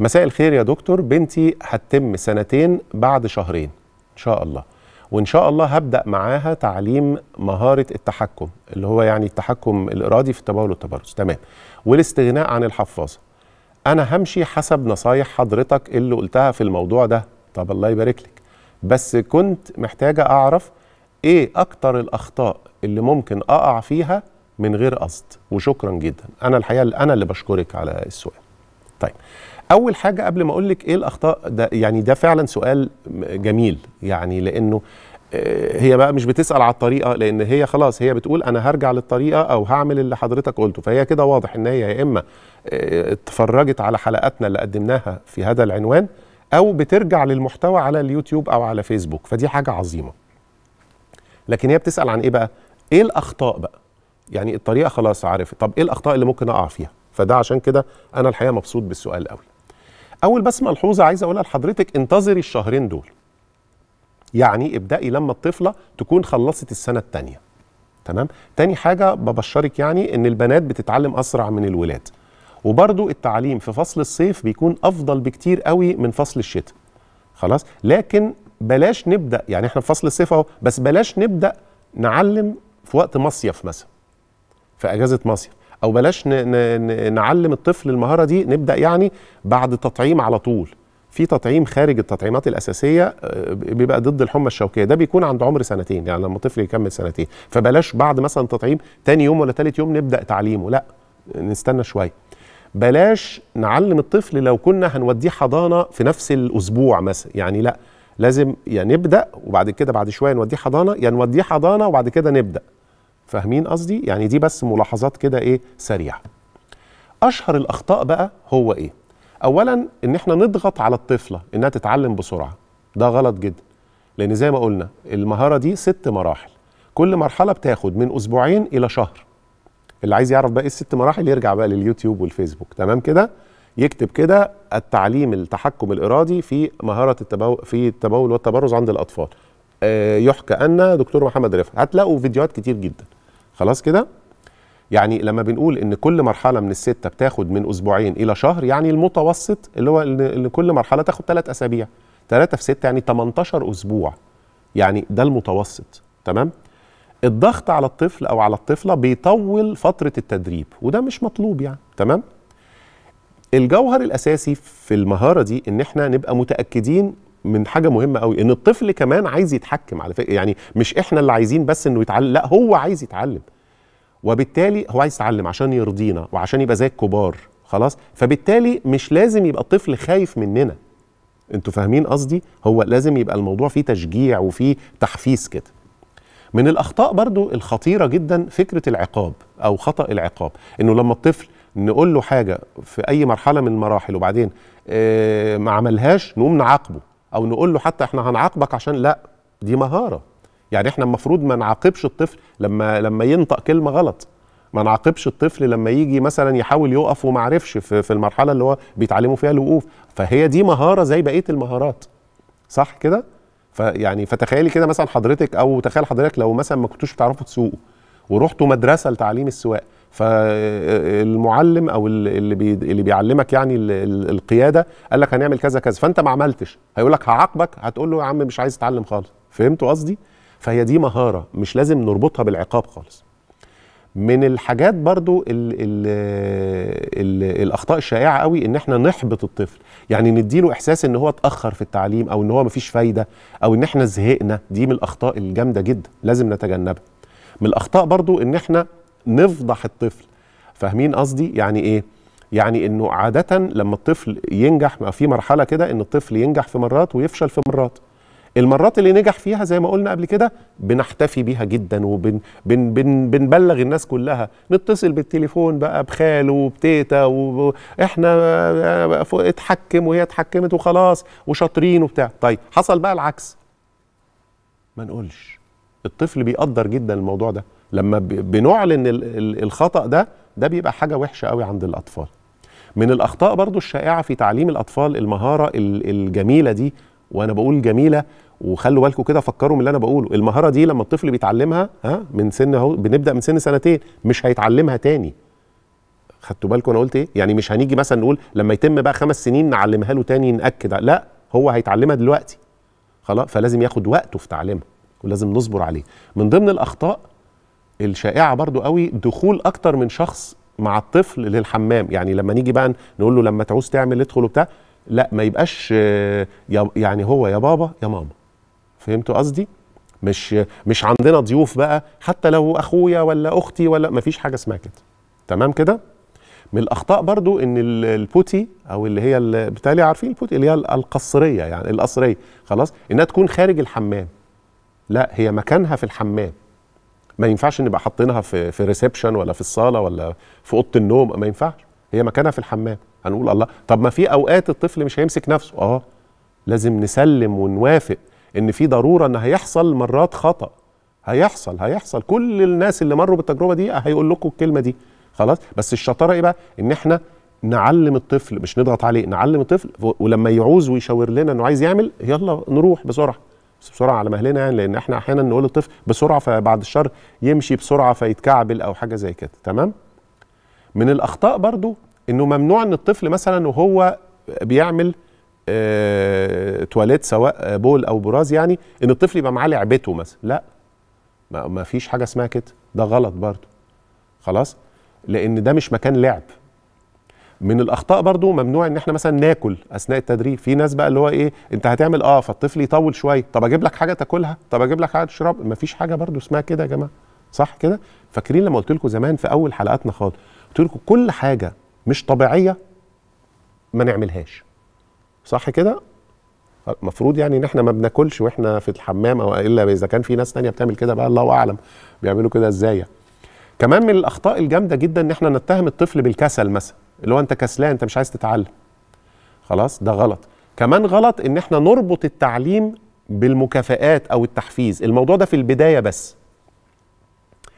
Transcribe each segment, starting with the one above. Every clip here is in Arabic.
مساء الخير يا دكتور بنتي هتتم سنتين بعد شهرين ان شاء الله وان شاء الله هبدا معاها تعليم مهاره التحكم اللي هو يعني التحكم الارادي في التبول والتبرز تمام والاستغناء عن الحفاظه انا همشي حسب نصايح حضرتك اللي قلتها في الموضوع ده طب الله يبارك لك بس كنت محتاجه اعرف ايه اكتر الاخطاء اللي ممكن اقع فيها من غير قصد وشكرا جدا انا الحقيقه انا اللي بشكرك على السؤال طيب اول حاجه قبل ما اقول لك ايه الاخطاء ده يعني ده فعلا سؤال جميل يعني لانه آه، هي بقى مش بتسال على الطريقه لان هي خلاص هي بتقول انا هرجع للطريقه او هعمل اللي حضرتك قلته فهي كده واضح ان هي يا اما آه، اتفرجت على حلقاتنا اللي قدمناها في هذا العنوان او بترجع للمحتوى على اليوتيوب او على فيسبوك فدي حاجه عظيمه لكن هي بتسال عن ايه بقى ايه الاخطاء بقى يعني الطريقه خلاص عارف طب ايه الاخطاء اللي ممكن اقع فيها فده عشان كده انا الحقيقه مبسوط بالسؤال قوي اول بس ملحوظه عايز اقولها لحضرتك انتظري الشهرين دول يعني ابدأي لما الطفلة تكون خلصت السنة التانية تمام تاني حاجة ببشرك يعني ان البنات بتتعلم اسرع من الولاد وبرضو التعليم في فصل الصيف بيكون افضل بكتير قوي من فصل الشتاء خلاص لكن بلاش نبدأ يعني احنا في فصل الصيف اهو بس بلاش نبدأ نعلم في وقت مصيف مثلا في اجازة مصيف او بلاش نعلم الطفل المهاره دي نبدا يعني بعد تطعيم على طول في تطعيم خارج التطعيمات الاساسيه آه، بيبقى ضد الحمى الشوكيه ده بيكون عند عمر سنتين يعني لما الطفل يكمل سنتين فبلاش بعد مثلا تطعيم تاني يوم ولا تالت يوم نبدا تعليمه لا نستنى شويه بلاش نعلم الطفل لو كنا هنوديه حضانه في نفس الاسبوع مثلا يعني لا لازم يا يعني نبدا وبعد كده بعد شويه نوديه حضانه يا يعني نوديه حضانه وبعد كده نبدا فاهمين قصدي يعني دي بس ملاحظات كده ايه سريعه اشهر الاخطاء بقى هو ايه اولا ان احنا نضغط على الطفله انها تتعلم بسرعه ده غلط جدا لان زي ما قلنا المهاره دي ست مراحل كل مرحله بتاخد من اسبوعين الى شهر اللي عايز يعرف بقى ايه الست مراحل يرجع بقى لليوتيوب والفيسبوك تمام كده يكتب كده التعليم التحكم الارادي في مهاره التبول في التبول والتبرز عند الاطفال آه، يحكى ان دكتور محمد رفعت هتلاقوا فيديوهات كتير جدا خلاص كده يعني لما بنقول ان كل مرحله من السته بتاخد من اسبوعين الى شهر يعني المتوسط اللي هو ان كل مرحله تاخد ثلاث اسابيع ثلاثة في ستة يعني 18 اسبوع يعني ده المتوسط تمام الضغط على الطفل او على الطفله بيطول فتره التدريب وده مش مطلوب يعني تمام الجوهر الاساسي في المهاره دي ان احنا نبقى متاكدين من حاجه مهمه قوي ان الطفل كمان عايز يتحكم على فكره يعني مش احنا اللي عايزين بس انه يتعلم لا هو عايز يتعلم وبالتالي هو عايز يتعلم عشان يرضينا وعشان يبقى زي الكبار خلاص فبالتالي مش لازم يبقى الطفل خايف مننا انتوا فاهمين قصدي هو لازم يبقى الموضوع فيه تشجيع وفيه تحفيز كده من الاخطاء برضو الخطيره جدا فكره العقاب او خطا العقاب انه لما الطفل نقول له حاجه في اي مرحله من المراحل وبعدين آه، ما عملهاش نقوم نعاقبه او نقول له حتى احنا هنعاقبك عشان لا دي مهاره يعني احنا المفروض ما نعاقبش الطفل لما لما ينطق كلمه غلط ما نعاقبش الطفل لما يجي مثلا يحاول يقف وما عرفش في, المرحله اللي هو بيتعلموا فيها الوقوف فهي دي مهاره زي بقيه المهارات صح كده فيعني فتخيلي كده مثلا حضرتك او تخيل حضرتك لو مثلا ما كنتوش بتعرفوا تسوقوا ورحتوا مدرسه لتعليم السواقه فالمعلم او اللي بي اللي بيعلمك يعني القياده قال لك هنعمل كذا كذا فانت ما عملتش هيقول لك هعاقبك هتقول له يا عم مش عايز اتعلم خالص فهمت قصدي فهي دي مهاره مش لازم نربطها بالعقاب خالص من الحاجات برضو الـ الـ الـ الاخطاء الشائعه قوي ان احنا نحبط الطفل يعني نديله احساس ان هو اتاخر في التعليم او ان هو مفيش فايده او ان احنا زهقنا دي من الاخطاء الجامده جدا لازم نتجنبها من الاخطاء برضو ان احنا نفضح الطفل فاهمين قصدي يعني ايه يعني انه عاده لما الطفل ينجح في مرحله كده ان الطفل ينجح في مرات ويفشل في مرات المرات اللي نجح فيها زي ما قلنا قبل كده بنحتفي بيها جدا وبنبلغ الناس كلها نتصل بالتليفون بقى بخاله وبتيتا واحنا اتحكم وهي اتحكمت وخلاص وشاطرين وبتاع طيب حصل بقى العكس ما نقولش الطفل بيقدر جدا الموضوع ده لما بنعلن الخطا ده ده بيبقى حاجه وحشه قوي عند الاطفال من الاخطاء برضو الشائعه في تعليم الاطفال المهاره الجميله دي وانا بقول جميله وخلوا بالكم كده فكروا من اللي انا بقوله المهاره دي لما الطفل بيتعلمها ها من سن اهو بنبدا من سن سنتين مش هيتعلمها تاني خدتوا بالكم انا قلت ايه يعني مش هنيجي مثلا نقول لما يتم بقى خمس سنين نعلمها له تاني ناكد لا هو هيتعلمها دلوقتي خلاص فلازم ياخد وقته في تعليمها ولازم نصبر عليه من ضمن الاخطاء الشائعه برضو قوي دخول اكتر من شخص مع الطفل للحمام يعني لما نيجي بقى نقول له لما تعوز تعمل ادخل وبتاع لا ما يبقاش يعني هو يا بابا يا ماما فهمتوا قصدي مش مش عندنا ضيوف بقى حتى لو اخويا ولا اختي ولا ما فيش حاجه اسمها كده تمام كده من الاخطاء برضو ان البوتي او اللي هي بتالي عارفين البوتي اللي هي القصريه يعني القصريه خلاص انها تكون خارج الحمام لا هي مكانها في الحمام ما ينفعش نبقى حاطينها في في ريسبشن ولا في الصاله ولا في اوضه النوم ما ينفعش هي مكانها في الحمام هنقول الله طب ما في اوقات الطفل مش هيمسك نفسه اه لازم نسلم ونوافق ان في ضروره ان هيحصل مرات خطا هيحصل هيحصل كل الناس اللي مروا بالتجربه دي هيقول لكم الكلمه دي خلاص بس الشطاره ايه بقى ان احنا نعلم الطفل مش نضغط عليه نعلم الطفل ولما يعوز ويشاور لنا انه عايز يعمل يلا نروح بسرعه بس بسرعه على مهلنا يعني لان احنا احيانا نقول للطفل بسرعه فبعد الشر يمشي بسرعه فيتكعبل او حاجه زي كده تمام من الاخطاء برضو انه ممنوع ان الطفل مثلا وهو بيعمل اه تواليت سواء بول او براز يعني ان الطفل يبقى معاه لعبته مثلا لا ما فيش حاجه اسمها كده ده غلط برضو خلاص لان ده مش مكان لعب من الاخطاء برضو ممنوع ان احنا مثلا ناكل اثناء التدريب في ناس بقى اللي هو ايه انت هتعمل اه فالطفل يطول شويه طب اجيب لك حاجه تاكلها طب اجيب لك حاجه تشرب فيش حاجه برضو اسمها كده يا جماعه صح كده فاكرين لما قلت لكم زمان في اول حلقاتنا خالص قلت لكم كل حاجه مش طبيعيه ما نعملهاش صح كده المفروض يعني ان احنا ما بناكلش واحنا في الحمام او الا اذا كان في ناس تانية بتعمل كده بقى الله اعلم بيعملوا كده ازاي يعني. كمان من الاخطاء الجامده جدا ان احنا نتهم الطفل بالكسل مثلا اللي هو انت كسلان انت مش عايز تتعلم خلاص ده غلط كمان غلط ان احنا نربط التعليم بالمكافآت او التحفيز الموضوع ده في البدايه بس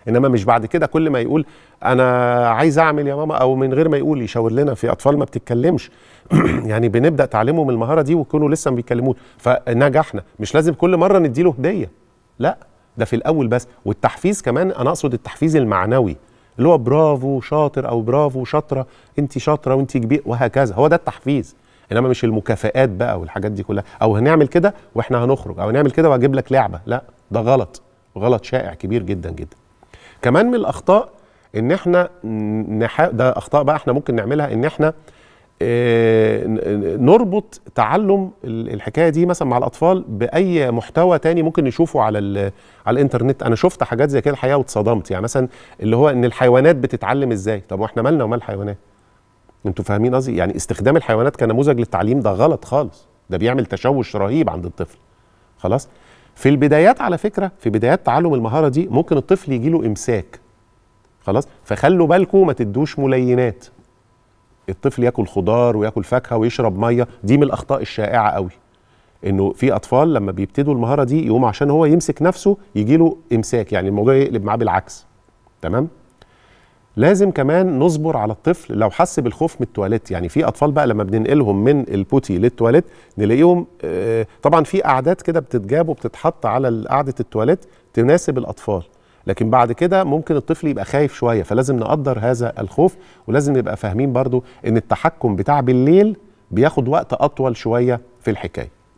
انما مش بعد كده كل ما يقول انا عايز اعمل يا ماما او من غير ما يقول يشاور لنا في اطفال ما بتتكلمش يعني بنبدا تعلمهم المهاره دي ويكونوا لسه ما بيتكلموش فنجحنا مش لازم كل مره نديله هديه لا ده في الاول بس والتحفيز كمان انا اقصد التحفيز المعنوي اللي هو برافو شاطر او برافو شاطره انت شاطره وانت كبير وهكذا هو ده التحفيز انما مش المكافئات بقى والحاجات دي كلها او هنعمل كده واحنا هنخرج او هنعمل كده وهجيب لك لعبه لا ده غلط غلط شائع كبير جدا جدا كمان من الاخطاء ان احنا نح... ده اخطاء بقى احنا ممكن نعملها ان احنا آه آه، نربط تعلم الحكايه دي مثلا مع الاطفال باي محتوى تاني ممكن نشوفه على على الانترنت انا شفت حاجات زي كده الحقيقه واتصدمت يعني مثلا اللي هو ان الحيوانات بتتعلم ازاي طب واحنا مالنا ومال الحيوانات انتوا فاهمين قصدي يعني استخدام الحيوانات كنموذج للتعليم ده غلط خالص ده بيعمل تشوش رهيب عند الطفل خلاص في البدايات على فكره في بدايات تعلم المهاره دي ممكن الطفل يجي له امساك خلاص فخلوا بالكم ما تدوش ملينات الطفل ياكل خضار وياكل فاكهه ويشرب ميه دي من الاخطاء الشائعه قوي انه في اطفال لما بيبتدوا المهاره دي يقوم عشان هو يمسك نفسه يجي له امساك يعني الموضوع يقلب معاه بالعكس تمام لازم كمان نصبر على الطفل لو حس بالخوف من التواليت يعني في اطفال بقى لما بننقلهم من البوتي للتواليت نلاقيهم آه، طبعا في قعدات كده بتتجاب وبتتحط على قعده التواليت تناسب الاطفال لكن بعد كده ممكن الطفل يبقى خايف شويه فلازم نقدر هذا الخوف ولازم نبقى فاهمين برضو ان التحكم بتاع بالليل بياخد وقت اطول شويه في الحكايه